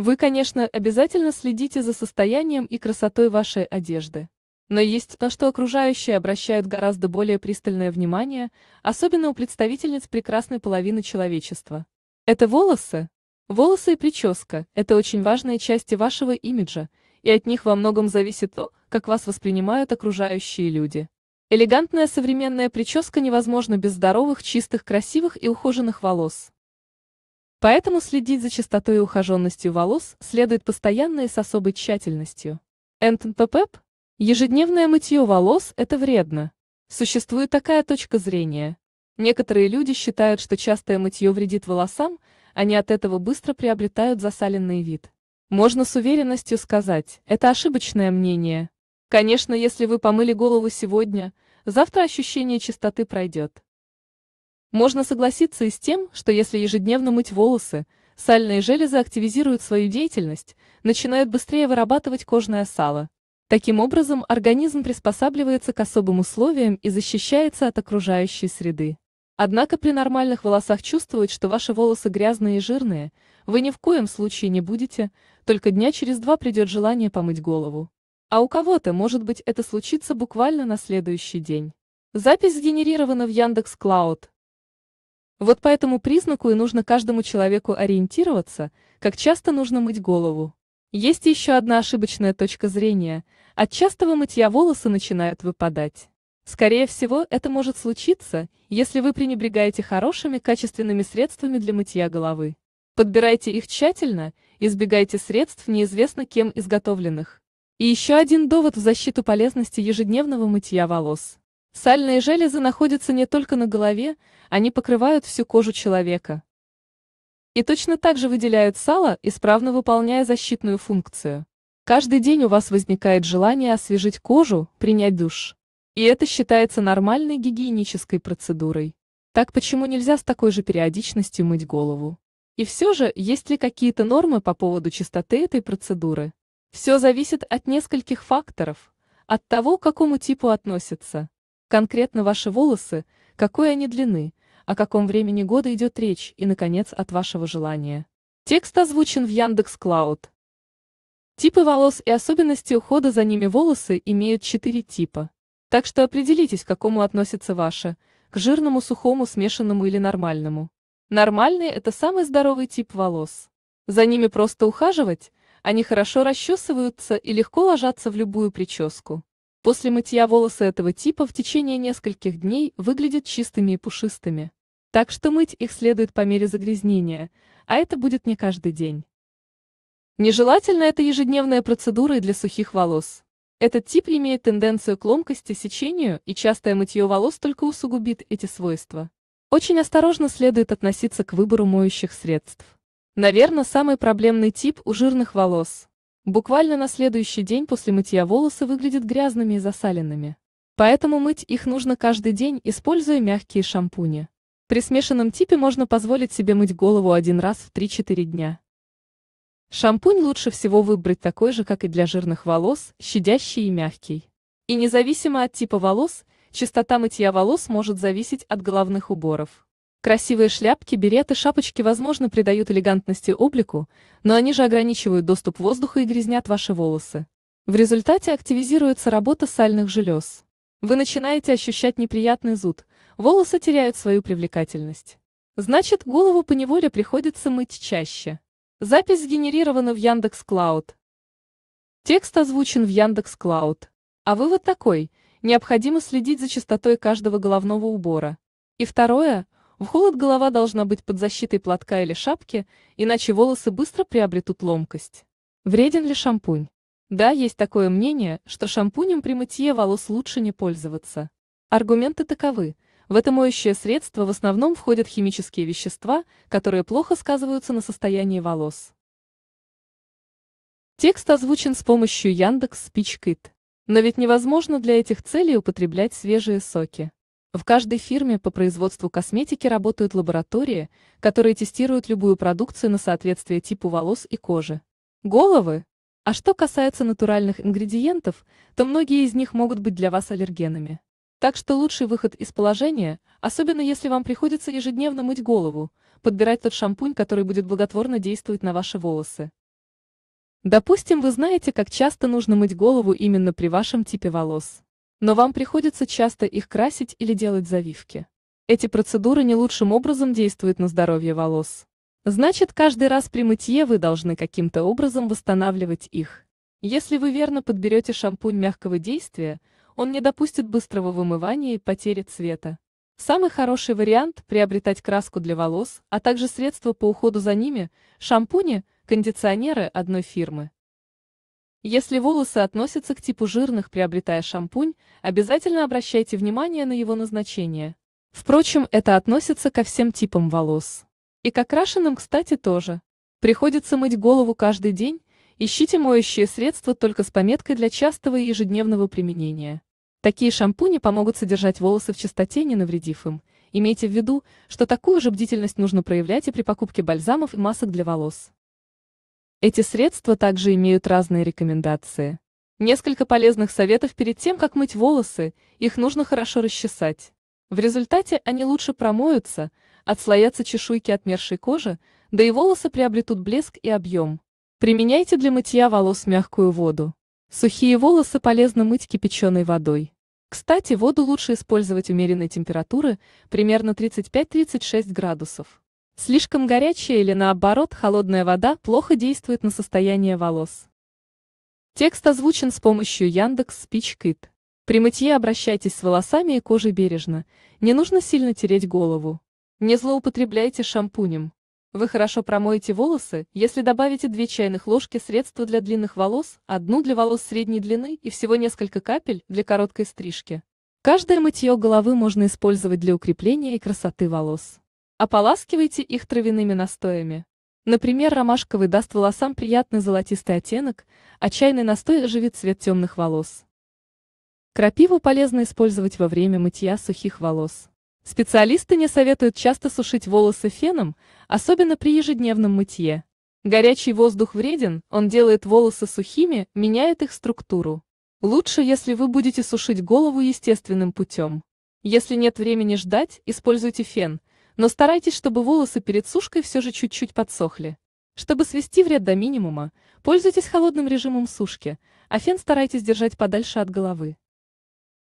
Вы, конечно, обязательно следите за состоянием и красотой вашей одежды. Но есть то, что окружающие обращают гораздо более пристальное внимание, особенно у представительниц прекрасной половины человечества. Это волосы. Волосы и прическа – это очень важные части вашего имиджа, и от них во многом зависит то, как вас воспринимают окружающие люди. Элегантная современная прическа невозможна без здоровых, чистых, красивых и ухоженных волос. Поэтому следить за чистотой и ухоженностью волос следует постоянно и с особой тщательностью. НТПП? Ежедневное мытье волос – это вредно. Существует такая точка зрения. Некоторые люди считают, что частое мытье вредит волосам, они от этого быстро приобретают засаленный вид. Можно с уверенностью сказать, это ошибочное мнение. Конечно, если вы помыли голову сегодня, завтра ощущение чистоты пройдет. Можно согласиться и с тем, что если ежедневно мыть волосы, сальные железы активизируют свою деятельность, начинают быстрее вырабатывать кожное сало. Таким образом, организм приспосабливается к особым условиям и защищается от окружающей среды. Однако при нормальных волосах чувствовать, что ваши волосы грязные и жирные, вы ни в коем случае не будете, только дня через два придет желание помыть голову. А у кого-то, может быть, это случится буквально на следующий день. Запись сгенерирована в Яндекс.Клауд. Вот по этому признаку и нужно каждому человеку ориентироваться, как часто нужно мыть голову. Есть еще одна ошибочная точка зрения. От частого мытья волосы начинают выпадать. Скорее всего, это может случиться, если вы пренебрегаете хорошими качественными средствами для мытья головы. Подбирайте их тщательно, избегайте средств, неизвестно кем изготовленных. И еще один довод в защиту полезности ежедневного мытья волос. Сальные железы находятся не только на голове, они покрывают всю кожу человека. И точно так же выделяют сало, исправно выполняя защитную функцию. Каждый день у вас возникает желание освежить кожу, принять душ. И это считается нормальной гигиенической процедурой. Так почему нельзя с такой же периодичностью мыть голову? И все же, есть ли какие-то нормы по поводу чистоты этой процедуры? Все зависит от нескольких факторов, от того, к какому типу относится. Конкретно ваши волосы, какой они длины, о каком времени года идет речь и, наконец, от вашего желания. Текст озвучен в Яндекс Клауд. Типы волос и особенности ухода за ними волосы имеют четыре типа. Так что определитесь, к какому относится ваше, к жирному, сухому, смешанному или нормальному. Нормальный – это самый здоровый тип волос. За ними просто ухаживать, они хорошо расчесываются и легко ложатся в любую прическу. После мытья волосы этого типа в течение нескольких дней выглядят чистыми и пушистыми. Так что мыть их следует по мере загрязнения, а это будет не каждый день. Нежелательно это ежедневная процедура и для сухих волос. Этот тип имеет тенденцию к ломкости, сечению, и частое мытье волос только усугубит эти свойства. Очень осторожно следует относиться к выбору моющих средств. Наверное, самый проблемный тип у жирных волос. Буквально на следующий день после мытья волосы выглядят грязными и засаленными. Поэтому мыть их нужно каждый день, используя мягкие шампуни. При смешанном типе можно позволить себе мыть голову один раз в 3-4 дня. Шампунь лучше всего выбрать такой же, как и для жирных волос, щадящий и мягкий. И независимо от типа волос, частота мытья волос может зависеть от головных уборов. Красивые шляпки, береты, шапочки, возможно, придают элегантности облику, но они же ограничивают доступ воздуха и грязнят ваши волосы. В результате активизируется работа сальных желез. Вы начинаете ощущать неприятный зуд, волосы теряют свою привлекательность. Значит, голову поневоле приходится мыть чаще. Запись сгенерирована в Яндекс Клауд. Текст озвучен в Яндекс Клауд. А вывод такой – необходимо следить за чистотой каждого головного убора. И второе – в холод голова должна быть под защитой платка или шапки, иначе волосы быстро приобретут ломкость. Вреден ли шампунь? Да, есть такое мнение, что шампунем при мытье волос лучше не пользоваться. Аргументы таковы. В это моющее средство в основном входят химические вещества, которые плохо сказываются на состоянии волос. Текст озвучен с помощью Яндекс Спичкит. Но ведь невозможно для этих целей употреблять свежие соки. В каждой фирме по производству косметики работают лаборатории, которые тестируют любую продукцию на соответствие типу волос и кожи. Головы. А что касается натуральных ингредиентов, то многие из них могут быть для вас аллергенами. Так что лучший выход из положения, особенно если вам приходится ежедневно мыть голову, подбирать тот шампунь, который будет благотворно действовать на ваши волосы. Допустим, вы знаете, как часто нужно мыть голову именно при вашем типе волос но вам приходится часто их красить или делать завивки. Эти процедуры не лучшим образом действуют на здоровье волос. Значит, каждый раз при мытье вы должны каким-то образом восстанавливать их. Если вы верно подберете шампунь мягкого действия, он не допустит быстрого вымывания и потери цвета. Самый хороший вариант – приобретать краску для волос, а также средства по уходу за ними, шампуни, кондиционеры одной фирмы. Если волосы относятся к типу жирных, приобретая шампунь, обязательно обращайте внимание на его назначение. Впрочем, это относится ко всем типам волос. И к окрашенным, кстати, тоже. Приходится мыть голову каждый день, ищите моющие средства только с пометкой для частого и ежедневного применения. Такие шампуни помогут содержать волосы в чистоте, не навредив им. Имейте в виду, что такую же бдительность нужно проявлять и при покупке бальзамов и масок для волос. Эти средства также имеют разные рекомендации. Несколько полезных советов перед тем, как мыть волосы, их нужно хорошо расчесать. В результате они лучше промоются, отслоятся чешуйки отмершей кожи, да и волосы приобретут блеск и объем. Применяйте для мытья волос мягкую воду. Сухие волосы полезно мыть кипяченой водой. Кстати, воду лучше использовать умеренной температуры, примерно 35-36 градусов. Слишком горячая или наоборот холодная вода плохо действует на состояние волос. Текст озвучен с помощью Яндекс Спичкит. При мытье обращайтесь с волосами и кожей бережно. Не нужно сильно тереть голову. Не злоупотребляйте шампунем. Вы хорошо промоете волосы, если добавите 2 чайных ложки средства для длинных волос, одну для волос средней длины и всего несколько капель для короткой стрижки. Каждое мытье головы можно использовать для укрепления и красоты волос. Ополаскивайте их травяными настоями. Например, ромашковый даст волосам приятный золотистый оттенок, а чайный настой оживит цвет темных волос. Крапиву полезно использовать во время мытья сухих волос. Специалисты не советуют часто сушить волосы феном, особенно при ежедневном мытье. Горячий воздух вреден, он делает волосы сухими, меняет их структуру. Лучше, если вы будете сушить голову естественным путем. Если нет времени ждать, используйте фен, но старайтесь, чтобы волосы перед сушкой все же чуть-чуть подсохли. Чтобы свести вред до минимума, пользуйтесь холодным режимом сушки, а фен старайтесь держать подальше от головы.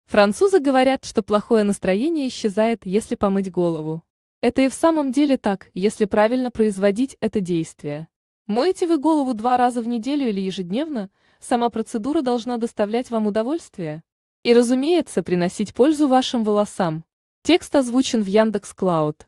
Французы говорят, что плохое настроение исчезает, если помыть голову. Это и в самом деле так, если правильно производить это действие. Моете вы голову два раза в неделю или ежедневно, сама процедура должна доставлять вам удовольствие. И, разумеется, приносить пользу вашим волосам. Текст озвучен в Яндекс.Клауд.